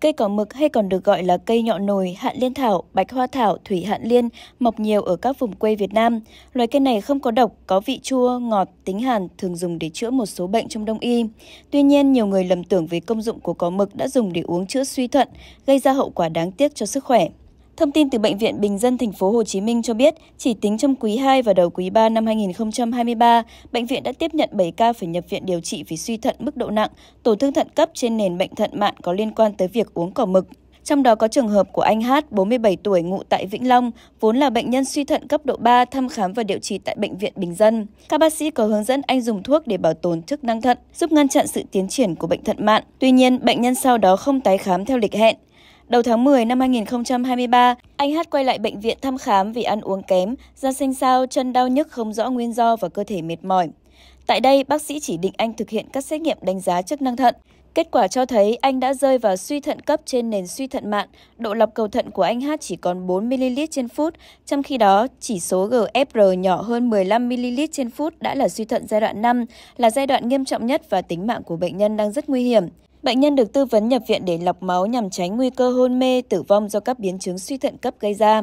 Cây cỏ mực hay còn được gọi là cây nhọn nồi, hạn liên thảo, bạch hoa thảo, thủy hạn liên mọc nhiều ở các vùng quê Việt Nam. Loài cây này không có độc, có vị chua, ngọt, tính hàn, thường dùng để chữa một số bệnh trong đông y. Tuy nhiên, nhiều người lầm tưởng về công dụng của cỏ mực đã dùng để uống chữa suy thận, gây ra hậu quả đáng tiếc cho sức khỏe. Thông tin từ Bệnh viện Bình dân thành phố Hồ Chí Minh cho biết, chỉ tính trong quý 2 và đầu quý 3 năm 2023, bệnh viện đã tiếp nhận 7 ca phải nhập viện điều trị vì suy thận mức độ nặng, tổn thương thận cấp trên nền bệnh thận mạn có liên quan tới việc uống cỏ mực. Trong đó có trường hợp của anh H, 47 tuổi, ngụ tại Vĩnh Long, vốn là bệnh nhân suy thận cấp độ 3 thăm khám và điều trị tại Bệnh viện Bình Dân. Các bác sĩ có hướng dẫn anh dùng thuốc để bảo tồn chức năng thận, giúp ngăn chặn sự tiến triển của bệnh thận mạn. Tuy nhiên, bệnh nhân sau đó không tái khám theo lịch hẹn. Đầu tháng 10 năm 2023, anh Hát quay lại bệnh viện thăm khám vì ăn uống kém, da xanh xao, chân đau nhức không rõ nguyên do và cơ thể mệt mỏi. Tại đây, bác sĩ chỉ định anh thực hiện các xét nghiệm đánh giá chức năng thận. Kết quả cho thấy anh đã rơi vào suy thận cấp trên nền suy thận mạn, độ lọc cầu thận của anh Hát chỉ còn 4ml trên phút, trong khi đó chỉ số GFR nhỏ hơn 15ml trên phút đã là suy thận giai đoạn 5, là giai đoạn nghiêm trọng nhất và tính mạng của bệnh nhân đang rất nguy hiểm. Bệnh nhân được tư vấn nhập viện để lọc máu nhằm tránh nguy cơ hôn mê, tử vong do các biến chứng suy thận cấp gây ra.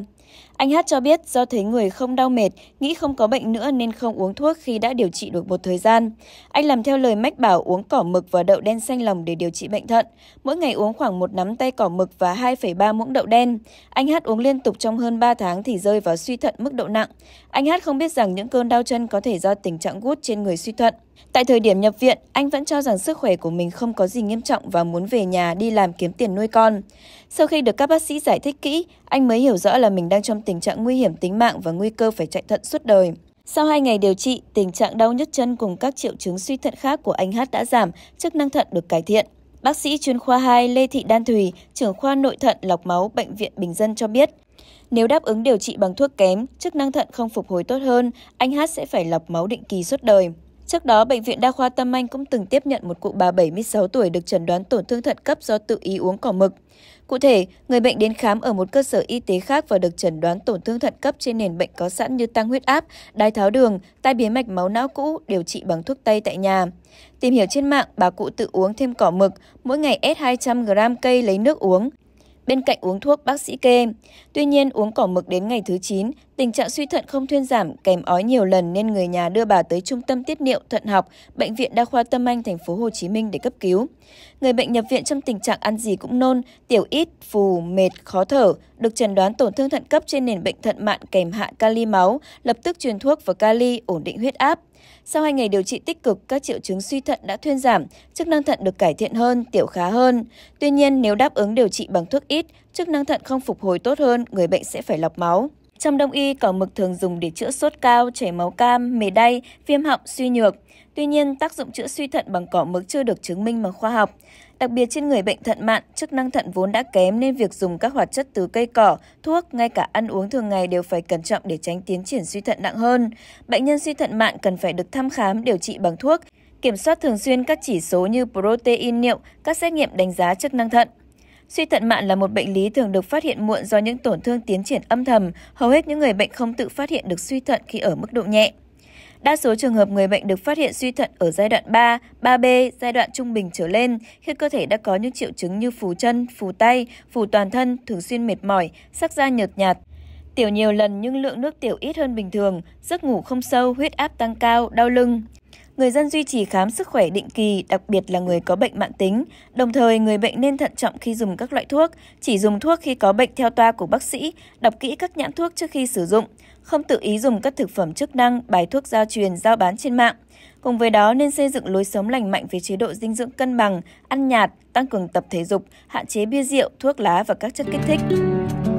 Anh Hát cho biết do thấy người không đau mệt, nghĩ không có bệnh nữa nên không uống thuốc khi đã điều trị được một thời gian. Anh làm theo lời mách bảo uống cỏ mực và đậu đen xanh lòng để điều trị bệnh thận. Mỗi ngày uống khoảng một nắm tay cỏ mực và 2,3 muỗng đậu đen. Anh Hát uống liên tục trong hơn 3 tháng thì rơi vào suy thận mức độ nặng. Anh Hát không biết rằng những cơn đau chân có thể do tình trạng gút trên người suy thận. Tại thời điểm nhập viện, anh vẫn cho rằng sức khỏe của mình không có gì nghiêm trọng và muốn về nhà đi làm kiếm tiền nuôi con. Sau khi được các bác sĩ giải thích kỹ, anh mới hiểu rõ là mình đang trong tình tình trạng nguy hiểm tính mạng và nguy cơ phải chạy thận suốt đời. Sau 2 ngày điều trị, tình trạng đau nhức chân cùng các triệu chứng suy thận khác của anh Hát đã giảm, chức năng thận được cải thiện. Bác sĩ chuyên khoa 2 Lê Thị Đan Thùy, trưởng khoa nội thận lọc máu Bệnh viện Bình Dân cho biết, nếu đáp ứng điều trị bằng thuốc kém, chức năng thận không phục hồi tốt hơn, anh Hát sẽ phải lọc máu định kỳ suốt đời. Trước đó, Bệnh viện Đa khoa Tâm Anh cũng từng tiếp nhận một cụ bà 76 tuổi được chẩn đoán tổn thương thận cấp do tự ý uống cỏ mực. Cụ thể, người bệnh đến khám ở một cơ sở y tế khác và được chẩn đoán tổn thương thận cấp trên nền bệnh có sẵn như tăng huyết áp, đái tháo đường, tai biến mạch máu não cũ, điều trị bằng thuốc tây tại nhà. Tìm hiểu trên mạng, bà cụ tự uống thêm cỏ mực, mỗi ngày ép 200 g cây lấy nước uống bên cạnh uống thuốc bác sĩ kê. Tuy nhiên, uống cỏ mực đến ngày thứ 9, Tình trạng suy thận không thuyên giảm, kèm ói nhiều lần nên người nhà đưa bà tới trung tâm tiết niệu thận học, bệnh viện Đa khoa Tâm Anh thành phố Hồ Chí Minh để cấp cứu. Người bệnh nhập viện trong tình trạng ăn gì cũng nôn, tiểu ít, phù, mệt, khó thở, được chẩn đoán tổn thương thận cấp trên nền bệnh thận mạn kèm hạ kali máu, lập tức truyền thuốc và kali ổn định huyết áp. Sau hai ngày điều trị tích cực, các triệu chứng suy thận đã thuyên giảm, chức năng thận được cải thiện hơn, tiểu khá hơn. Tuy nhiên, nếu đáp ứng điều trị bằng thuốc ít, chức năng thận không phục hồi tốt hơn, người bệnh sẽ phải lọc máu. Trong đông y, cỏ mực thường dùng để chữa sốt cao, chảy máu cam, mề đay, viêm họng, suy nhược. Tuy nhiên, tác dụng chữa suy thận bằng cỏ mực chưa được chứng minh bằng khoa học. Đặc biệt trên người bệnh thận mạn, chức năng thận vốn đã kém nên việc dùng các hoạt chất từ cây cỏ, thuốc, ngay cả ăn uống thường ngày đều phải cẩn trọng để tránh tiến triển suy thận nặng hơn. Bệnh nhân suy thận mạn cần phải được thăm khám, điều trị bằng thuốc, kiểm soát thường xuyên các chỉ số như protein niệu, các xét nghiệm đánh giá chức năng thận. Suy thận mạn là một bệnh lý thường được phát hiện muộn do những tổn thương tiến triển âm thầm, hầu hết những người bệnh không tự phát hiện được suy thận khi ở mức độ nhẹ. Đa số trường hợp người bệnh được phát hiện suy thận ở giai đoạn 3, 3B, giai đoạn trung bình trở lên, khi cơ thể đã có những triệu chứng như phù chân, phù tay, phù toàn thân, thường xuyên mệt mỏi, sắc da nhợt nhạt, tiểu nhiều lần nhưng lượng nước tiểu ít hơn bình thường, giấc ngủ không sâu, huyết áp tăng cao, đau lưng người dân duy trì khám sức khỏe định kỳ, đặc biệt là người có bệnh mạng tính. Đồng thời, người bệnh nên thận trọng khi dùng các loại thuốc, chỉ dùng thuốc khi có bệnh theo toa của bác sĩ, đọc kỹ các nhãn thuốc trước khi sử dụng, không tự ý dùng các thực phẩm chức năng, bài thuốc giao truyền giao bán trên mạng. Cùng với đó nên xây dựng lối sống lành mạnh về chế độ dinh dưỡng cân bằng, ăn nhạt, tăng cường tập thể dục, hạn chế bia rượu, thuốc lá và các chất kích thích.